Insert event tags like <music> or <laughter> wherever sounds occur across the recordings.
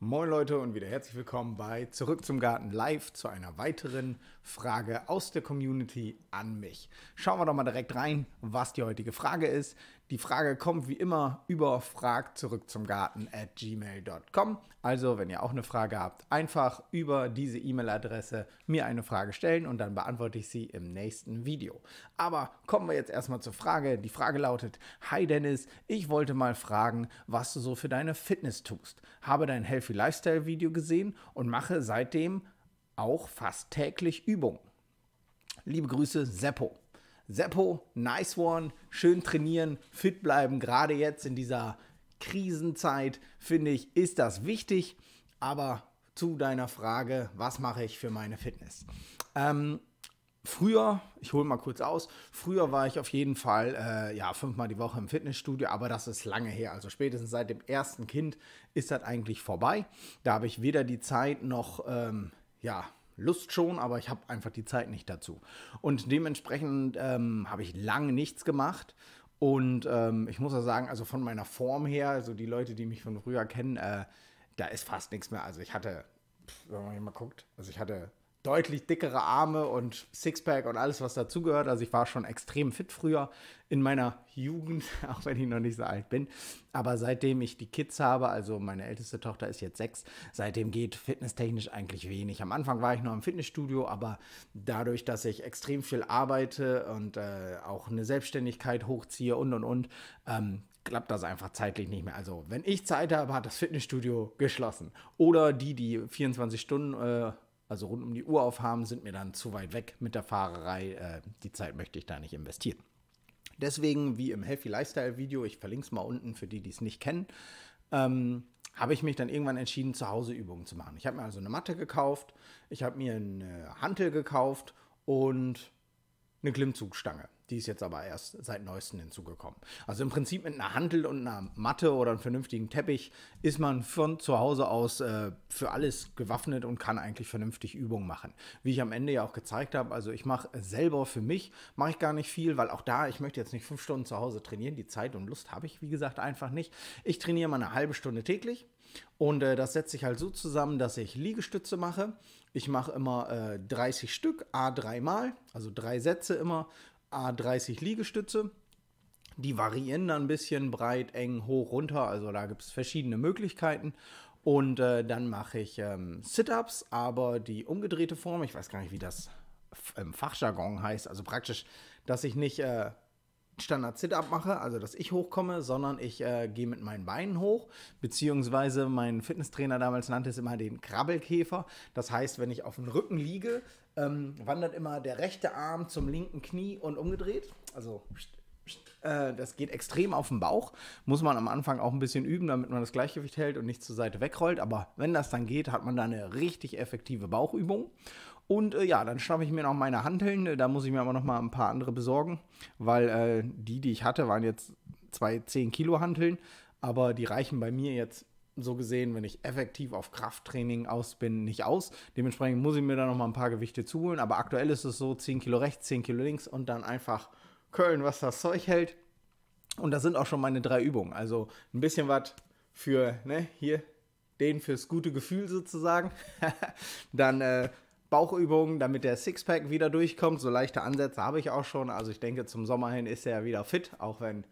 Moin Leute und wieder herzlich willkommen bei Zurück zum Garten Live zu einer weiteren Frage aus der Community an mich. Schauen wir doch mal direkt rein, was die heutige Frage ist. Die Frage kommt wie immer über fragt zurück zum Garten at gmail.com. Also, wenn ihr auch eine Frage habt, einfach über diese E-Mail-Adresse mir eine Frage stellen und dann beantworte ich sie im nächsten Video. Aber kommen wir jetzt erstmal zur Frage. Die Frage lautet: Hi Dennis, ich wollte mal fragen, was du so für deine Fitness tust. Habe dein Healthy Lifestyle Video gesehen und mache seitdem auch fast täglich Übungen. Liebe Grüße, Seppo. Seppo, nice one, schön trainieren, fit bleiben, gerade jetzt in dieser Krisenzeit, finde ich, ist das wichtig. Aber zu deiner Frage, was mache ich für meine Fitness? Ähm, Früher, ich hole mal kurz aus, früher war ich auf jeden Fall äh, ja, fünfmal die Woche im Fitnessstudio, aber das ist lange her. Also spätestens seit dem ersten Kind ist das eigentlich vorbei. Da habe ich weder die Zeit noch ähm, ja, Lust schon, aber ich habe einfach die Zeit nicht dazu. Und dementsprechend ähm, habe ich lange nichts gemacht. Und ähm, ich muss ja sagen, also von meiner Form her, also die Leute, die mich von früher kennen, äh, da ist fast nichts mehr. Also ich hatte, wenn man hier mal guckt, also ich hatte deutlich dickere Arme und Sixpack und alles, was dazugehört. Also ich war schon extrem fit früher in meiner Jugend, <laughs> auch wenn ich noch nicht so alt bin. Aber seitdem ich die Kids habe, also meine älteste Tochter ist jetzt sechs, seitdem geht fitnesstechnisch eigentlich wenig. Am Anfang war ich noch im Fitnessstudio, aber dadurch, dass ich extrem viel arbeite und äh, auch eine Selbstständigkeit hochziehe und und und, ähm, klappt das einfach zeitlich nicht mehr. Also wenn ich Zeit habe, hat das Fitnessstudio geschlossen. Oder die, die 24 Stunden... Äh, also rund um die Uhr aufhaben, sind mir dann zu weit weg mit der Fahrerei. Äh, die Zeit möchte ich da nicht investieren. Deswegen, wie im Healthy Lifestyle Video, ich verlinke es mal unten für die, die es nicht kennen, ähm, habe ich mich dann irgendwann entschieden, zu Hause Übungen zu machen. Ich habe mir also eine Matte gekauft, ich habe mir eine Hantel gekauft und eine Klimmzugstange. Die ist jetzt aber erst seit neuestem hinzugekommen. Also im Prinzip mit einer Hantel und einer Matte oder einem vernünftigen Teppich ist man von zu Hause aus äh, für alles gewaffnet und kann eigentlich vernünftig Übungen machen. Wie ich am Ende ja auch gezeigt habe, also ich mache selber für mich, mache ich gar nicht viel, weil auch da, ich möchte jetzt nicht fünf Stunden zu Hause trainieren. Die Zeit und Lust habe ich, wie gesagt, einfach nicht. Ich trainiere mal eine halbe Stunde täglich und äh, das setze ich halt so zusammen, dass ich Liegestütze mache. Ich mache immer äh, 30 Stück, A3 mal, also drei Sätze immer, A30 Liegestütze. Die variieren dann ein bisschen breit, eng, hoch, runter. Also da gibt es verschiedene Möglichkeiten. Und äh, dann mache ich ähm, Sit-ups, aber die umgedrehte Form, ich weiß gar nicht, wie das im ähm, Fachjargon heißt. Also praktisch, dass ich nicht äh, Standard-Sit-Up mache, also dass ich hochkomme, sondern ich äh, gehe mit meinen Beinen hoch, beziehungsweise mein Fitnesstrainer damals nannte es immer den Krabbelkäfer. Das heißt, wenn ich auf dem Rücken liege, ähm, wandert immer der rechte Arm zum linken Knie und umgedreht. Also äh, das geht extrem auf den Bauch. Muss man am Anfang auch ein bisschen üben, damit man das Gleichgewicht hält und nicht zur Seite wegrollt. Aber wenn das dann geht, hat man da eine richtig effektive Bauchübung. Und äh, ja, dann schnappe ich mir noch meine Hanteln. Da muss ich mir aber noch mal ein paar andere besorgen, weil äh, die, die ich hatte, waren jetzt zwei 10 Kilo Hanteln. Aber die reichen bei mir jetzt so gesehen, wenn ich effektiv auf Krafttraining aus bin, nicht aus. Dementsprechend muss ich mir da noch mal ein paar Gewichte zuholen. Aber aktuell ist es so 10 Kilo rechts, 10 Kilo links und dann einfach Köln, was das Zeug hält. Und das sind auch schon meine drei Übungen. Also ein bisschen was für, ne, hier, den fürs gute Gefühl sozusagen. <laughs> Dann äh, Bauchübungen, damit der Sixpack wieder durchkommt. So leichte Ansätze habe ich auch schon. Also ich denke, zum Sommer hin ist er ja wieder fit, auch wenn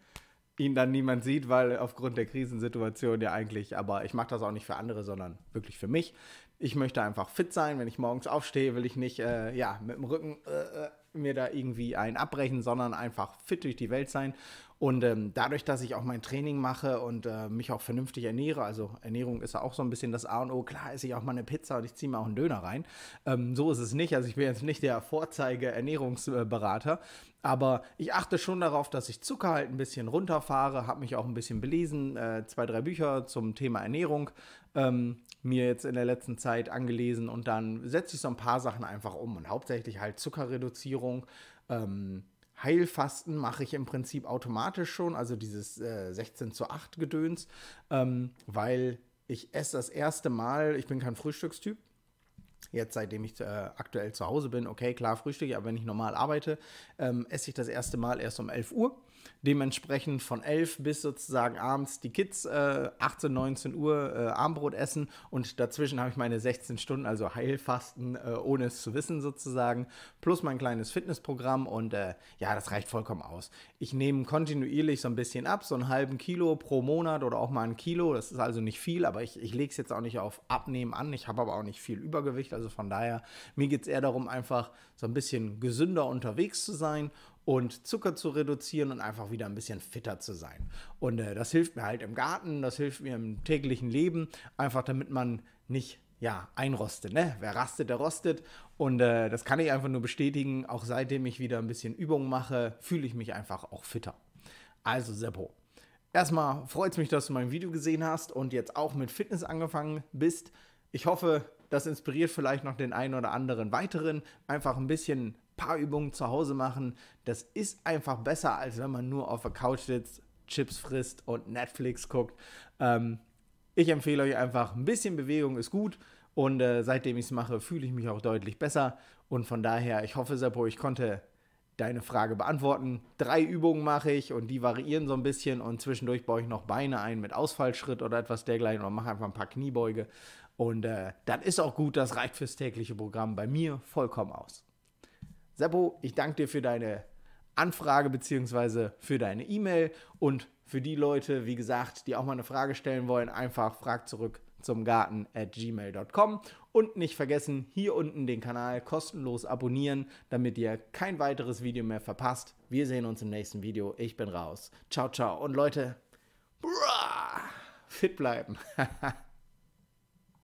ihn dann niemand sieht, weil aufgrund der Krisensituation ja eigentlich, aber ich mache das auch nicht für andere, sondern wirklich für mich. Ich möchte einfach fit sein. Wenn ich morgens aufstehe, will ich nicht äh, ja, mit dem Rücken äh, äh mir da irgendwie ein abbrechen, sondern einfach fit durch die Welt sein. Und ähm, dadurch, dass ich auch mein Training mache und äh, mich auch vernünftig ernähre, also Ernährung ist ja auch so ein bisschen das A und O, klar esse ich auch mal eine Pizza und ich ziehe mir auch einen Döner rein. Ähm, so ist es nicht. Also ich bin jetzt nicht der Vorzeige-Ernährungsberater, aber ich achte schon darauf, dass ich Zucker halt ein bisschen runterfahre, habe mich auch ein bisschen belesen, äh, zwei, drei Bücher zum Thema Ernährung ähm, mir jetzt in der letzten Zeit angelesen und dann setze ich so ein paar Sachen einfach um und hauptsächlich halt Zuckerreduzierung. Ähm, Heilfasten mache ich im Prinzip automatisch schon, also dieses äh, 16 zu 8 Gedöns, ähm, weil ich esse das erste Mal, ich bin kein Frühstückstyp, jetzt seitdem ich äh, aktuell zu Hause bin, okay, klar Frühstück, aber wenn ich normal arbeite, ähm, esse ich das erste Mal erst um 11 Uhr. Dementsprechend von 11 bis sozusagen abends die Kids äh, 18, 19 Uhr äh, Armbrot essen und dazwischen habe ich meine 16 Stunden, also Heilfasten, äh, ohne es zu wissen sozusagen, plus mein kleines Fitnessprogramm und äh, ja, das reicht vollkommen aus. Ich nehme kontinuierlich so ein bisschen ab, so einen halben Kilo pro Monat oder auch mal ein Kilo, das ist also nicht viel, aber ich, ich lege es jetzt auch nicht auf Abnehmen an, ich habe aber auch nicht viel Übergewicht spricht. Also von daher, mir geht es eher darum, einfach so ein bisschen gesünder unterwegs zu sein und Zucker zu reduzieren und einfach wieder ein bisschen fitter zu sein. Und äh, das hilft mir halt im Garten, das hilft mir im täglichen Leben, einfach damit man nicht ja, einrostet. Ne? Wer rastet, der rostet. Und äh, das kann ich einfach nur bestätigen. Auch seitdem ich wieder ein bisschen Übung mache, fühle ich mich einfach auch fitter. Also Seppo. Erstmal freut es mich, dass du mein Video gesehen hast und jetzt auch mit Fitness angefangen bist. Ich hoffe, das inspiriert vielleicht noch den einen oder anderen weiteren. Einfach ein bisschen paar Übungen zu Hause machen. Das ist einfach besser, als wenn man nur auf der Couch sitzt, Chips frisst und Netflix guckt. Ähm, ich empfehle euch einfach, ein bisschen Bewegung ist gut. Und äh, seitdem ich es mache, fühle ich mich auch deutlich besser. Und von daher, ich hoffe, Seppo, ich konnte deine Frage beantworten. Drei Übungen mache ich und die variieren so ein bisschen und zwischendurch baue ich noch Beine ein mit Ausfallschritt oder etwas dergleichen oder mache einfach ein paar Kniebeuge. Und äh, das ist auch gut, das reicht fürs tägliche Programm bei mir vollkommen aus. Seppo, ich danke dir für deine Anfrage bzw. für deine E-Mail und für die Leute, wie gesagt, die auch mal eine Frage stellen wollen, einfach frag zurück zum Garten at gmail.com und nicht vergessen, hier unten den Kanal kostenlos abonnieren, damit ihr kein weiteres Video mehr verpasst. Wir sehen uns im nächsten Video. Ich bin raus. Ciao, ciao. Und Leute, fit bleiben. <laughs>